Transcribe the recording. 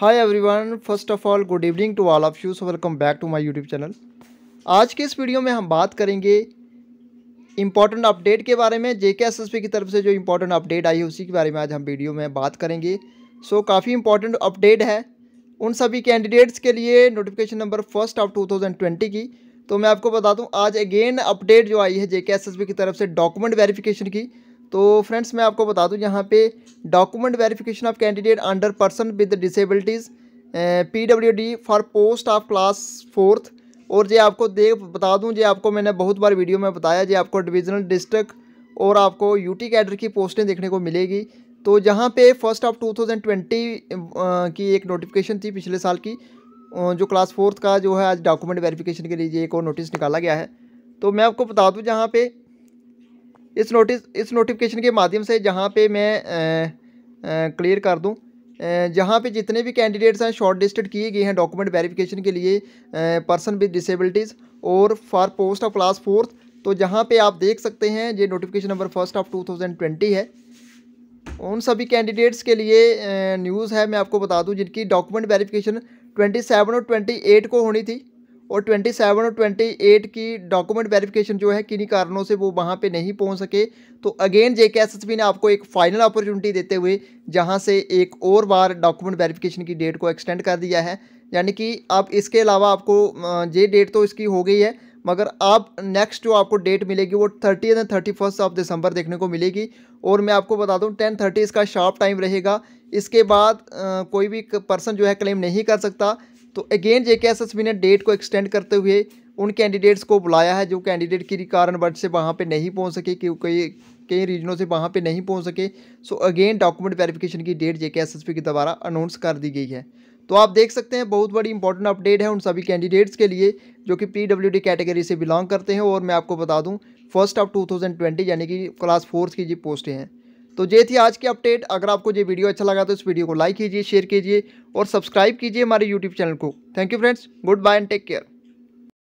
hi everyone first of all good evening to all of you so welcome back to my YouTube channel आज के इस video में हम बात करेंगे इम्पॉर्टेंट अपडेट के बारे में जे के की तरफ से जो इम्पोर्टेंट अपडेट आई है उसी के बारे में आज हम वीडियो में बात करेंगे सो so, काफ़ी इंपॉर्टेंट अपडेट है उन सभी कैंडिडेट्स के लिए notification number first of two की तो मैं आपको बता दूँ आज अगेन अपडेट जो आई है जे की तरफ से डॉक्यूमेंट वेरिफिकेशन की तो फ्रेंड्स मैं आपको बता दूं यहाँ पे document verification of candidate under person with disabilities P W D for post of class fourth और जे आपको दे बता दूं जे आपको मैंने बहुत बार वीडियो में बताया जे आपको डिविजनल डिस्ट्रिक्ट और आपको यूटी कैडर की पोस्टें देखने को मिलेगी तो जहाँ पे फर्स्ट ऑफ ट्वेंटी की एक नोटिफिकेशन थी पिछले साल की जो क्लास फोर्थ का जो है आज डॉक्यूमेंट वेरीफिकेशन के लिए एक और नोटिस निकाला गया है तो मैं आपको बता दूँ जहाँ पे इस नोटिस इस नोटिफिकेशन के माध्यम से जहाँ पे मैं क्लियर कर दूँ जहाँ पे जितने भी कैंडिडेट्स हैं शॉर्ट लिस्टेड किए गए हैं डॉक्यूमेंट वेरिफिकेशन के लिए पर्सन विद डिसेबिलिटीज़ और for post of class fourth तो जहाँ पे आप देख सकते हैं ये नोटिफिकेशन नंबर फर्स्ट ऑफ 2020 है उन सभी कैंडिडेट्स के लिए न्यूज़ है मैं आपको बता दूँ जिनकी डॉक्यूमेंट वेरिफिकेशन ट्वेंटी और ट्वेंटी को होनी थी और 27 और 28 की डॉक्यूमेंट वेरिफिकेशन जो है किन्हीं कारणों से वो वहाँ पे नहीं पहुँच सके तो अगेन जे के ने आपको एक फ़ाइनल अपॉर्चुनिटी देते हुए जहाँ से एक और बार डॉक्यूमेंट वेरिफिकेशन की डेट को एक्सटेंड कर दिया है यानी कि आप इसके अलावा आपको ये डेट तो इसकी हो गई है मगर आप नेक्स्ट जो आपको डेट मिलेगी वो thirty and thirty first of December देखने को मिलेगी और मैं आपको बता दूं टेन थर्टी इसका शार्प टाइम रहेगा इसके बाद आ, कोई भी पर्सन जो है क्लेम नहीं कर सकता तो अगेन जे के ने डेट को एक्सटेंड करते हुए उन कैंडिडेट्स को बुलाया है जो कैंडिडेट के कारणवश से वहाँ पे नहीं पहुँच सके क्योंकि कई रीजनों से वहाँ पे नहीं पहुँच सके सो अगेन डॉक्यूमेंट वेरिफिकेशन की डेट जे के के द्वारा अनाउंस कर दी गई है तो आप देख सकते हैं बहुत बड़ी इंपॉर्टेंट अपडेट है उन सभी कैंडिडेट्स के लिए जो कि पी डब्ल्यू डी कैटेगरी से बिलोंग करते हैं और मैं आपको बता दूं फर्स्ट ऑफ 2020 यानी कि क्लास फोर्थ की जी पोस्टें हैं तो ये थी आज की अपडेट अगर आपको ये वीडियो अच्छा लगा तो इस वीडियो को लाइक कीजिए शेयर कीजिए और सब्सक्राइब कीजिए हमारे यूट्यूब चैनल को thank you friends good bye and take care